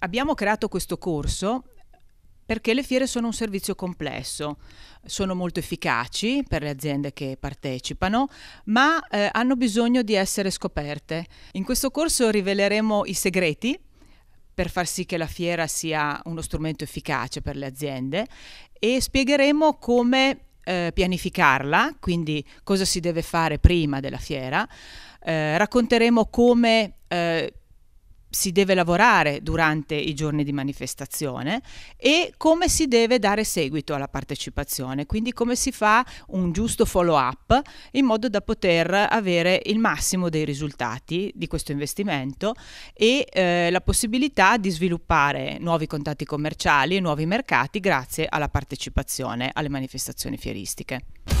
abbiamo creato questo corso perché le fiere sono un servizio complesso, sono molto efficaci per le aziende che partecipano, ma eh, hanno bisogno di essere scoperte. In questo corso riveleremo i segreti per far sì che la fiera sia uno strumento efficace per le aziende e spiegheremo come eh, pianificarla, quindi cosa si deve fare prima della fiera. Eh, racconteremo come eh, si deve lavorare durante i giorni di manifestazione e come si deve dare seguito alla partecipazione, quindi come si fa un giusto follow up in modo da poter avere il massimo dei risultati di questo investimento e eh, la possibilità di sviluppare nuovi contatti commerciali e nuovi mercati grazie alla partecipazione alle manifestazioni fieristiche.